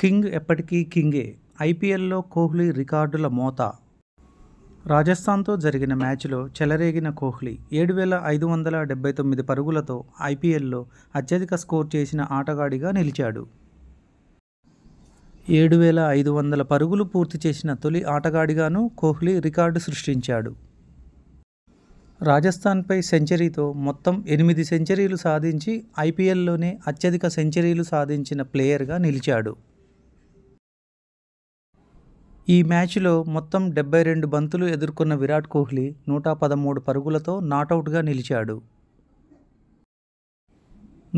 king ఎప్పటికీ కింగే ఐపీఎల్లో కోహ్లీ రికార్డుల మోత రాజస్థాన్తో జరిగిన మ్యాచ్లో చెలరేగిన కోహ్లీ ఏడు వేల ఐదు వందల డెబ్బై తొమ్మిది పరుగులతో ఐపీఎల్లో అత్యధిక స్కోర్ చేసిన ఆటగాడిగా నిలిచాడు ఏడు వేల ఐదు వందల పరుగులు పూర్తి చేసిన తొలి ఆటగాడిగాను కోహ్లీ రికార్డు సృష్టించాడు రాజస్థాన్పై సెంచరీతో మొత్తం ఎనిమిది సెంచరీలు సాధించి ఐపీఎల్లోనే అత్యధిక సెంచరీలు సాధించిన ప్లేయర్గా నిలిచాడు ఈ మ్యాచ్లో మొత్తం డెబ్బై రెండు బంతులు ఎదుర్కొన్న విరాట్ కోహ్లీ నూట పదమూడు పరుగులతో నాటౌట్గా నిలిచాడు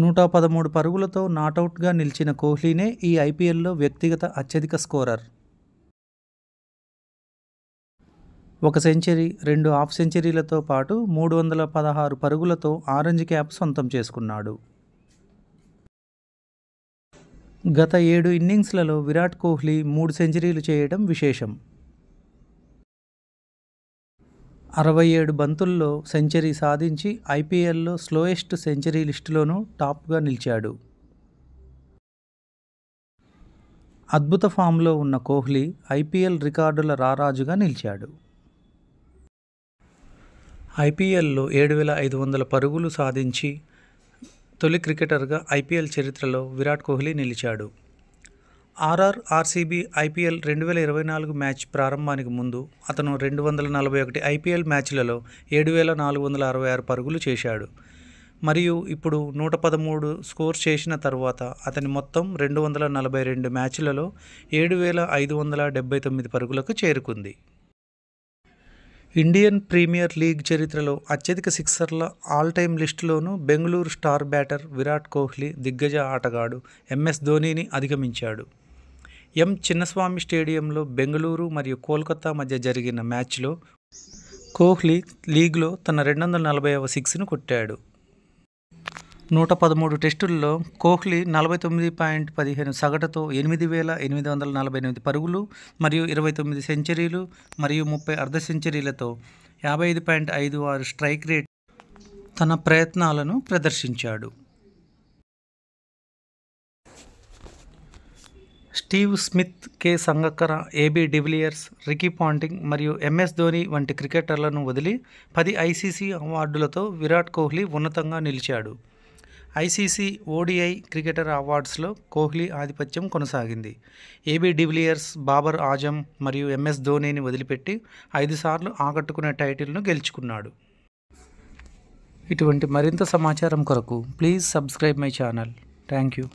నూట పదమూడు పరుగులతో నాటౌట్గా నిలిచిన కోహ్లీనే ఈ ఐపీఎల్లో వ్యక్తిగత అత్యధిక స్కోరర్ ఒక సెంచరీ రెండు హాఫ్ సెంచరీలతో పాటు మూడు వందల పదహారు పరుగులతో ఆరెంజ్ క్యాప్ సొంతం చేసుకున్నాడు గత ఏడు ఇన్నింగ్స్లలో విరాట్ కోహ్లీ మూడు సెంచరీలు చేయడం విశేషం అరవై ఏడు బంతుల్లో సెంచరీ సాధించి ఐపీఎల్లో స్లోయెస్ట్ సెంచరీ లిస్టులోనూ టాప్గా నిలిచాడు అద్భుత ఫామ్లో ఉన్న కోహ్లీ ఐపీఎల్ రికార్డుల రారాజుగా నిలిచాడు ఐపీఎల్లో ఏడు వేల ఐదు వందల పరుగులు సాధించి తొలి క్రికెటర్గా ఐపీఎల్ చరిత్రలో విరాట్ కోహ్లీ నిలిచాడు ఆర్ఆర్ ఆర్సీబీ ఐపీఎల్ రెండు వేల ఇరవై నాలుగు మ్యాచ్ ప్రారంభానికి ముందు అతను రెండు వందల నలభై ఒకటి ఐపీఎల్ మ్యాచ్లలో ఏడు వేల నాలుగు వందల అరవై ఆరు పరుగులు చేశాడు మరియు ఇప్పుడు నూట పదమూడు స్కోర్ చేసిన తర్వాత అతని మొత్తం రెండు వందల నలభై రెండు మ్యాచ్లలో ఏడు వేల ఐదు వందల డెబ్బై తొమ్మిది పరుగులకు చేరుకుంది ఇండియన్ ప్రీమియర్ లీగ్ చరిత్రలో అత్యధిక సిక్సర్ల ఆల్ టైమ్ లిస్టులోనూ బెంగళూరు స్టార్ బ్యాటర్ విరాట్ కోహ్లీ దిగ్గజ ఆటగాడు ఎంఎస్ ధోనీని అధిగమించాడు ఎం చిన్నస్వామి స్టేడియంలో బెంగళూరు మరియు కోల్కతా మధ్య జరిగిన మ్యాచ్లో కోహ్లీ లీగ్లో తన రెండు వందల నలభైవ సిక్స్ను కొట్టాడు నూట పదమూడు టెస్టుల్లో కోహ్లీ నలభై తొమ్మిది పాయింట్ పదిహేను సగటుతో ఎనిమిది వేల ఎనిమిది వందల నలభై ఎనిమిది పరుగులు మరియు ఇరవై తొమ్మిది సెంచరీలు మరియు ముప్పై అర్ధ సెంచరీలతో యాభై ఐదు పాయింట్ ఐదు ఆరు స్ట్రైక్ రేట్ తన ప్రయత్నాలను ప్రదర్శించాడు Steve Smith K Sangakkara A B de Villiers Ricky Ponting మరియు ఎంఎస్ ధోని వంటి క్రికెటర్లను వదిలి పది ఐసీసీ అవార్డులతో విరాట్ కోహ్లీ ఉన్నతంగా నిలిచాడు ఐసీసీ ఓడిఐ క్రికెటర్ అవార్డ్స్లో కోహ్లీ ఆధిపత్యం కొనసాగింది ఏబీ డివిలియర్స్ బాబర్ ఆజం మరియు ఎంఎస్ ధోనీని వదిలిపెట్టి ఐదుసార్లు ఆకట్టుకునే టైటిల్ను గెలుచుకున్నాడు ఇటువంటి మరింత సమాచారం కొరకు please subscribe my channel thank you